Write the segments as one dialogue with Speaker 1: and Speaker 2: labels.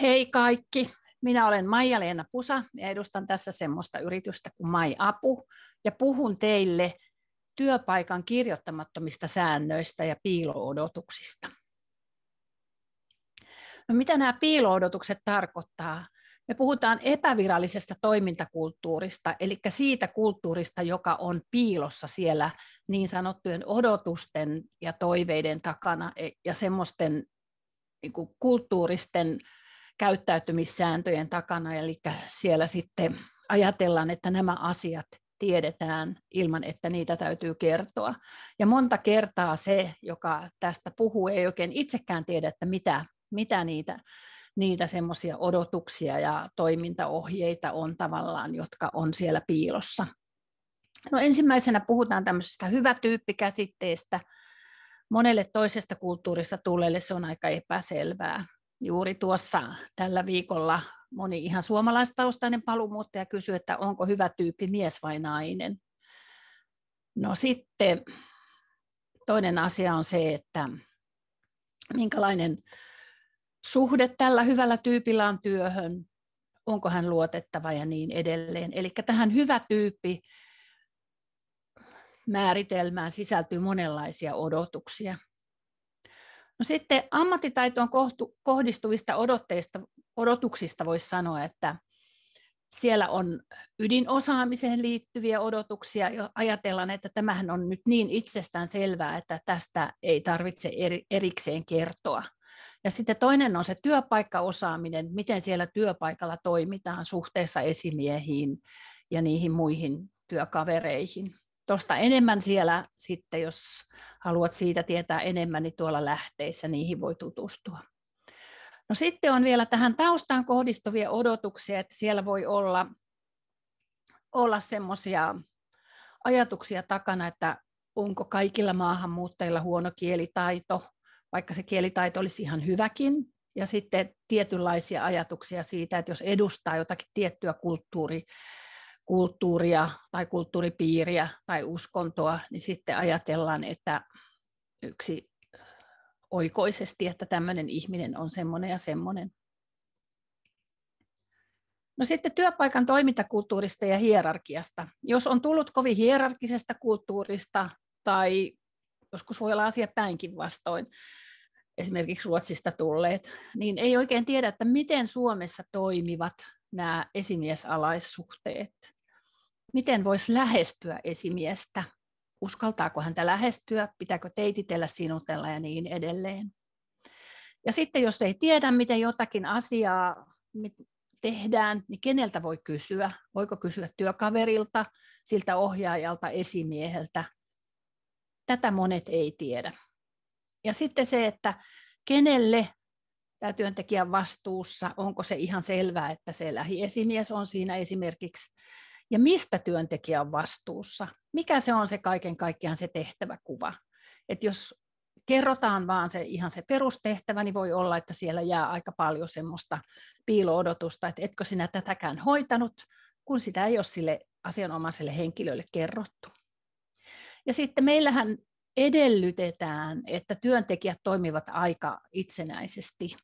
Speaker 1: Hei kaikki, minä olen Maija-Leena Pusa ja edustan tässä semmoista yritystä kuin Mai Apu ja puhun teille työpaikan kirjoittamattomista säännöistä ja piiloodotuksista. No, mitä nämä piiloodotukset tarkoittaa? Me puhutaan epävirallisesta toimintakulttuurista, eli siitä kulttuurista, joka on piilossa siellä niin sanottujen odotusten ja toiveiden takana e- ja semmoisten niin kuin kulttuuristen käyttäytymissääntöjen takana, eli siellä sitten ajatellaan, että nämä asiat tiedetään ilman, että niitä täytyy kertoa. Ja monta kertaa se, joka tästä puhuu, ei oikein itsekään tiedä, että mitä, mitä niitä, niitä semmoisia odotuksia ja toimintaohjeita on tavallaan, jotka on siellä piilossa. No ensimmäisenä puhutaan tämmöisestä hyvä Monelle toisesta kulttuurista tulleelle se on aika epäselvää juuri tuossa tällä viikolla moni ihan suomalaistaustainen paluumuuttaja kysyi, että onko hyvä tyyppi mies vai nainen. No sitten toinen asia on se, että minkälainen suhde tällä hyvällä tyypillä on työhön, onko hän luotettava ja niin edelleen. Eli tähän hyvä tyyppi määritelmään sisältyy monenlaisia odotuksia. No sitten ammattitaitoon kohtu, kohdistuvista odotteista, odotuksista voisi sanoa, että siellä on ydinosaamiseen liittyviä odotuksia. Jo ajatellaan, että tämähän on nyt niin itsestään selvää, että tästä ei tarvitse eri, erikseen kertoa. Ja sitten toinen on se työpaikkaosaaminen, miten siellä työpaikalla toimitaan suhteessa esimiehiin ja niihin muihin työkavereihin tuosta enemmän siellä sitten, jos haluat siitä tietää enemmän, niin tuolla lähteissä niihin voi tutustua. No sitten on vielä tähän taustaan kohdistuvia odotuksia, että siellä voi olla, olla semmoisia ajatuksia takana, että onko kaikilla maahanmuuttajilla huono kielitaito, vaikka se kielitaito olisi ihan hyväkin, ja sitten tietynlaisia ajatuksia siitä, että jos edustaa jotakin tiettyä kulttuuri, kulttuuria tai kulttuuripiiriä tai uskontoa, niin sitten ajatellaan, että yksi oikoisesti, että tämmöinen ihminen on semmoinen ja semmoinen. No sitten työpaikan toimintakulttuurista ja hierarkiasta. Jos on tullut kovin hierarkisesta kulttuurista tai joskus voi olla asia päinkin vastoin, esimerkiksi Ruotsista tulleet, niin ei oikein tiedä, että miten Suomessa toimivat nämä esimiesalaissuhteet miten voisi lähestyä esimiestä? Uskaltaako häntä lähestyä? Pitääkö teititellä, sinutella ja niin edelleen? Ja sitten jos ei tiedä, miten jotakin asiaa tehdään, niin keneltä voi kysyä? Voiko kysyä työkaverilta, siltä ohjaajalta, esimieheltä? Tätä monet ei tiedä. Ja sitten se, että kenelle tämä työntekijän vastuussa, onko se ihan selvää, että se lähiesimies on siinä esimerkiksi ja mistä työntekijä on vastuussa. Mikä se on se kaiken kaikkiaan se tehtäväkuva. Et jos kerrotaan vaan se ihan se perustehtävä, niin voi olla, että siellä jää aika paljon semmoista piiloodotusta, että etkö sinä tätäkään hoitanut, kun sitä ei ole sille asianomaiselle henkilölle kerrottu. Ja sitten meillähän edellytetään, että työntekijät toimivat aika itsenäisesti.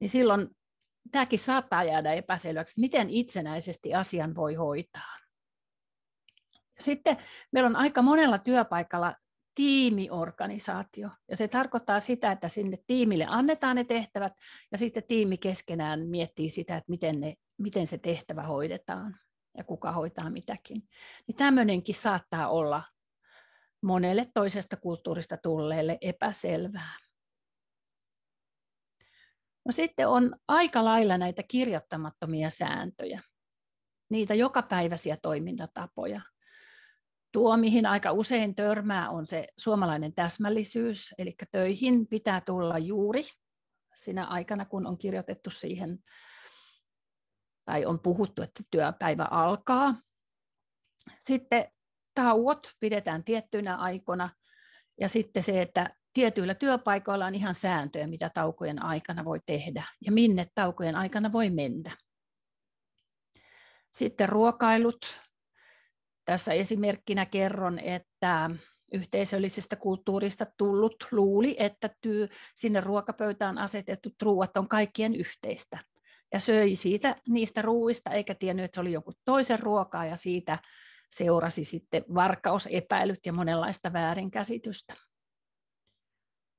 Speaker 1: Niin silloin tämäkin saattaa jäädä epäselväksi, miten itsenäisesti asian voi hoitaa. Sitten meillä on aika monella työpaikalla tiimiorganisaatio. Ja se tarkoittaa sitä, että sinne tiimille annetaan ne tehtävät ja sitten tiimi keskenään miettii sitä, että miten, ne, miten se tehtävä hoidetaan ja kuka hoitaa mitäkin. Niin tämmöinenkin saattaa olla monelle toisesta kulttuurista tulleelle epäselvää. No sitten on aika lailla näitä kirjoittamattomia sääntöjä, niitä jokapäiväisiä toimintatapoja. Tuo, mihin aika usein törmää, on se suomalainen täsmällisyys, eli töihin pitää tulla juuri sinä aikana, kun on kirjoitettu siihen tai on puhuttu, että työpäivä alkaa. Sitten tauot pidetään tiettynä aikana ja sitten se, että tietyillä työpaikoilla on ihan sääntöjä, mitä taukojen aikana voi tehdä ja minne taukojen aikana voi mennä. Sitten ruokailut. Tässä esimerkkinä kerron, että yhteisöllisestä kulttuurista tullut luuli, että työ, sinne ruokapöytään asetetut ruuat on kaikkien yhteistä. Ja söi siitä niistä ruuista, eikä tiennyt, että se oli joku toisen ruokaa, ja siitä seurasi sitten varkausepäilyt ja monenlaista väärinkäsitystä.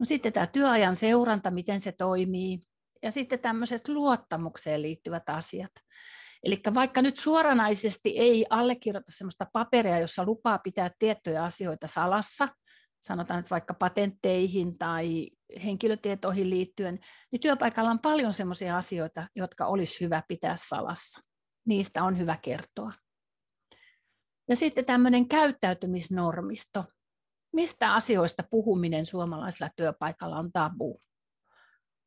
Speaker 1: No sitten tämä työajan seuranta, miten se toimii, ja sitten tämmöiset luottamukseen liittyvät asiat. Eli vaikka nyt suoranaisesti ei allekirjoita sellaista paperia, jossa lupaa pitää tiettyjä asioita salassa, sanotaan nyt vaikka patentteihin tai henkilötietoihin liittyen, niin työpaikalla on paljon sellaisia asioita, jotka olisi hyvä pitää salassa. Niistä on hyvä kertoa. Ja sitten tämmöinen käyttäytymisnormisto, mistä asioista puhuminen suomalaisella työpaikalla on tabu?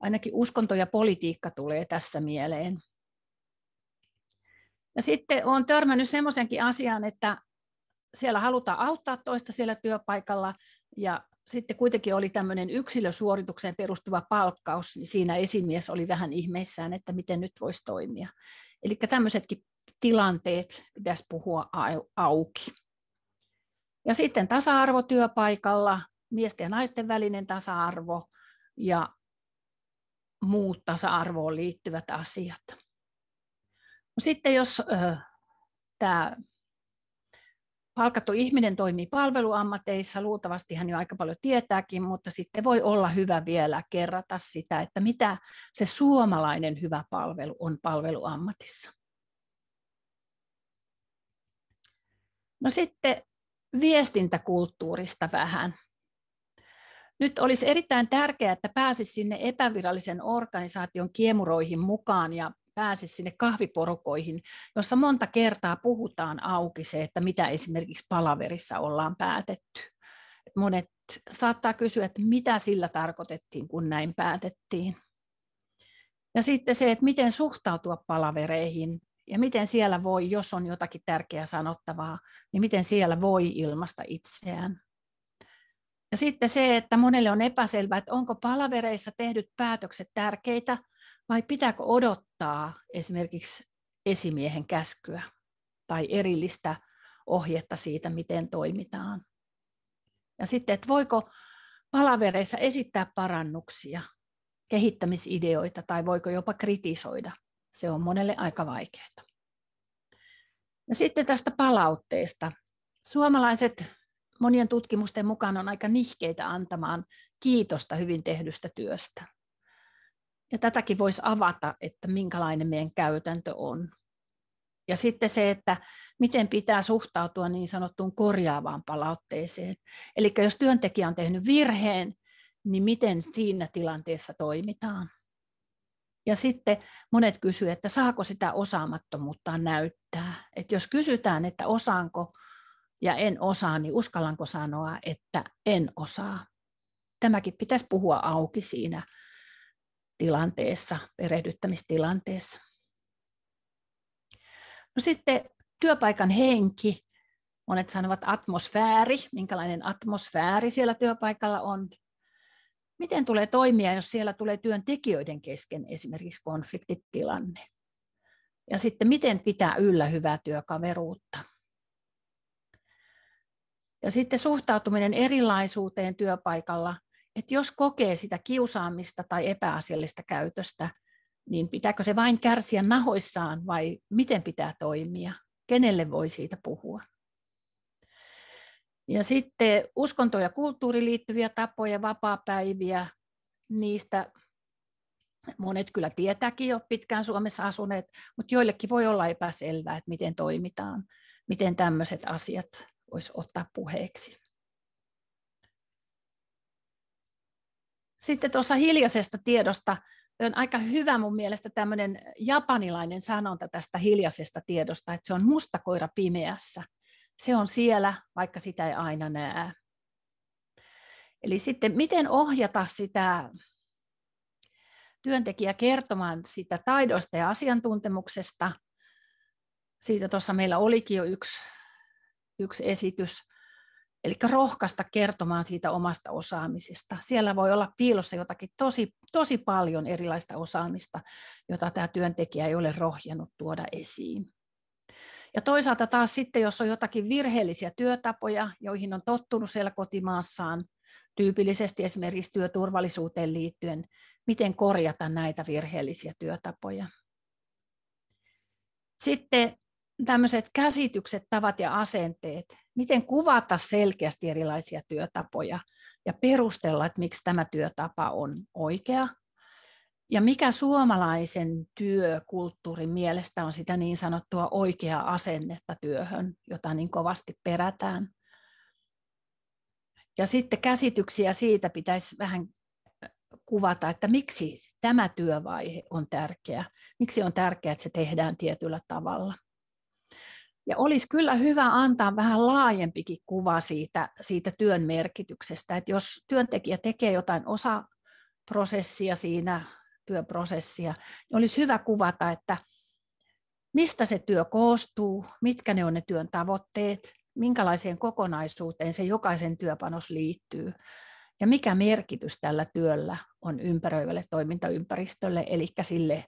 Speaker 1: Ainakin uskonto ja politiikka tulee tässä mieleen. Ja sitten olen törmännyt semmoisenkin asian, että siellä halutaan auttaa toista siellä työpaikalla ja sitten kuitenkin oli tämmöinen yksilösuoritukseen perustuva palkkaus, niin siinä esimies oli vähän ihmeissään, että miten nyt voisi toimia. Eli tämmöisetkin tilanteet pitäisi puhua auki. Ja sitten tasa-arvo työpaikalla, miesten ja naisten välinen tasa-arvo ja muut tasa-arvoon liittyvät asiat. Sitten jos äh, tämä palkattu ihminen toimii palveluammateissa, luultavasti hän jo aika paljon tietääkin, mutta sitten voi olla hyvä vielä kerrata sitä, että mitä se suomalainen hyvä palvelu on palveluammatissa. No sitten viestintäkulttuurista vähän. Nyt olisi erittäin tärkeää, että pääsisi sinne epävirallisen organisaation kiemuroihin mukaan ja pääsisi sinne kahviporukoihin, jossa monta kertaa puhutaan auki se, että mitä esimerkiksi palaverissa ollaan päätetty. Monet saattaa kysyä, että mitä sillä tarkoitettiin, kun näin päätettiin. Ja sitten se, että miten suhtautua palavereihin, ja miten siellä voi, jos on jotakin tärkeää sanottavaa, niin miten siellä voi ilmaista itseään. Ja sitten se, että monelle on epäselvää, että onko palavereissa tehdyt päätökset tärkeitä vai pitääkö odottaa esimerkiksi esimiehen käskyä tai erillistä ohjetta siitä, miten toimitaan. Ja sitten, että voiko palavereissa esittää parannuksia, kehittämisideoita tai voiko jopa kritisoida – se on monelle aika vaikeaa. Ja no sitten tästä palautteesta. Suomalaiset monien tutkimusten mukaan on aika nihkeitä antamaan kiitosta hyvin tehdystä työstä. Ja tätäkin voisi avata, että minkälainen meidän käytäntö on. Ja sitten se, että miten pitää suhtautua niin sanottuun korjaavaan palautteeseen. Eli jos työntekijä on tehnyt virheen, niin miten siinä tilanteessa toimitaan. Ja sitten monet kysyy, että saako sitä osaamattomuutta näyttää. Että jos kysytään, että osaanko ja en osaa, niin uskallanko sanoa, että en osaa. Tämäkin pitäisi puhua auki siinä tilanteessa, perehdyttämistilanteessa. No sitten työpaikan henki. Monet sanovat atmosfääri, minkälainen atmosfääri siellä työpaikalla on. Miten tulee toimia, jos siellä tulee työntekijöiden kesken esimerkiksi konfliktitilanne? Ja sitten miten pitää yllä hyvää työkaveruutta? Ja sitten suhtautuminen erilaisuuteen työpaikalla, että jos kokee sitä kiusaamista tai epäasiallista käytöstä, niin pitääkö se vain kärsiä nahoissaan vai miten pitää toimia? Kenelle voi siitä puhua? Ja sitten uskonto- ja kulttuuriin liittyviä tapoja, vapaapäiviä, niistä monet kyllä tietääkin jo pitkään Suomessa asuneet, mutta joillekin voi olla epäselvää, että miten toimitaan, miten tämmöiset asiat voisi ottaa puheeksi. Sitten tuossa hiljaisesta tiedosta on aika hyvä mun mielestä tämmöinen japanilainen sanonta tästä hiljaisesta tiedosta, että se on musta koira pimeässä se on siellä, vaikka sitä ei aina näe. Eli sitten miten ohjata sitä työntekijä kertomaan siitä taidoista ja asiantuntemuksesta. Siitä tuossa meillä olikin jo yksi, yksi esitys. Eli rohkaista kertomaan siitä omasta osaamisesta. Siellä voi olla piilossa jotakin tosi, tosi paljon erilaista osaamista, jota tämä työntekijä ei ole rohjannut tuoda esiin. Ja toisaalta taas sitten, jos on jotakin virheellisiä työtapoja, joihin on tottunut siellä kotimaassaan, tyypillisesti esimerkiksi työturvallisuuteen liittyen, miten korjata näitä virheellisiä työtapoja. Sitten tämmöiset käsitykset, tavat ja asenteet, miten kuvata selkeästi erilaisia työtapoja ja perustella, että miksi tämä työtapa on oikea ja mikä suomalaisen työkulttuurin mielestä on sitä niin sanottua oikeaa asennetta työhön, jota niin kovasti perätään? Ja sitten käsityksiä siitä pitäisi vähän kuvata, että miksi tämä työvaihe on tärkeä. Miksi on tärkeää, että se tehdään tietyllä tavalla. Ja olisi kyllä hyvä antaa vähän laajempikin kuva siitä, siitä työn merkityksestä. Että jos työntekijä tekee jotain osaprosessia siinä työprosessia, niin olisi hyvä kuvata, että mistä se työ koostuu, mitkä ne on ne työn tavoitteet, minkälaiseen kokonaisuuteen se jokaisen työpanos liittyy ja mikä merkitys tällä työllä on ympäröivälle toimintaympäristölle, eli sille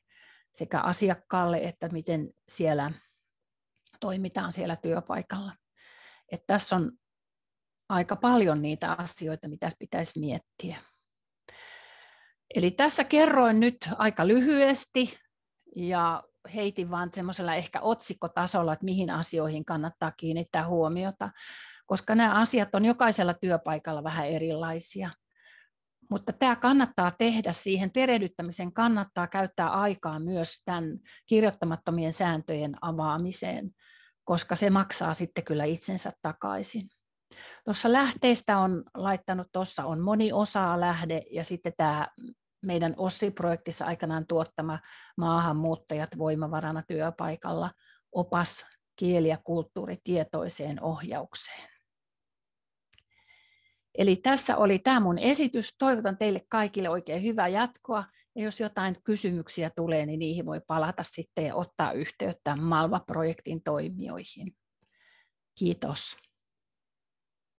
Speaker 1: sekä asiakkaalle että miten siellä toimitaan siellä työpaikalla. Että tässä on aika paljon niitä asioita, mitä pitäisi miettiä. Eli tässä kerroin nyt aika lyhyesti ja heitin vaan semmoisella ehkä otsikkotasolla, että mihin asioihin kannattaa kiinnittää huomiota, koska nämä asiat on jokaisella työpaikalla vähän erilaisia. Mutta tämä kannattaa tehdä, siihen perehdyttämisen kannattaa käyttää aikaa myös tämän kirjoittamattomien sääntöjen avaamiseen, koska se maksaa sitten kyllä itsensä takaisin. Tuossa lähteistä on laittanut, tuossa on moni osaa lähde ja sitten tämä meidän OSSI-projektissa aikanaan tuottama maahanmuuttajat voimavarana työpaikalla opas kieli- ja kulttuuritietoiseen ohjaukseen. Eli tässä oli tämä mun esitys. Toivotan teille kaikille oikein hyvää jatkoa. Ja jos jotain kysymyksiä tulee, niin niihin voi palata sitten ja ottaa yhteyttä Malva-projektin toimijoihin. Kiitos.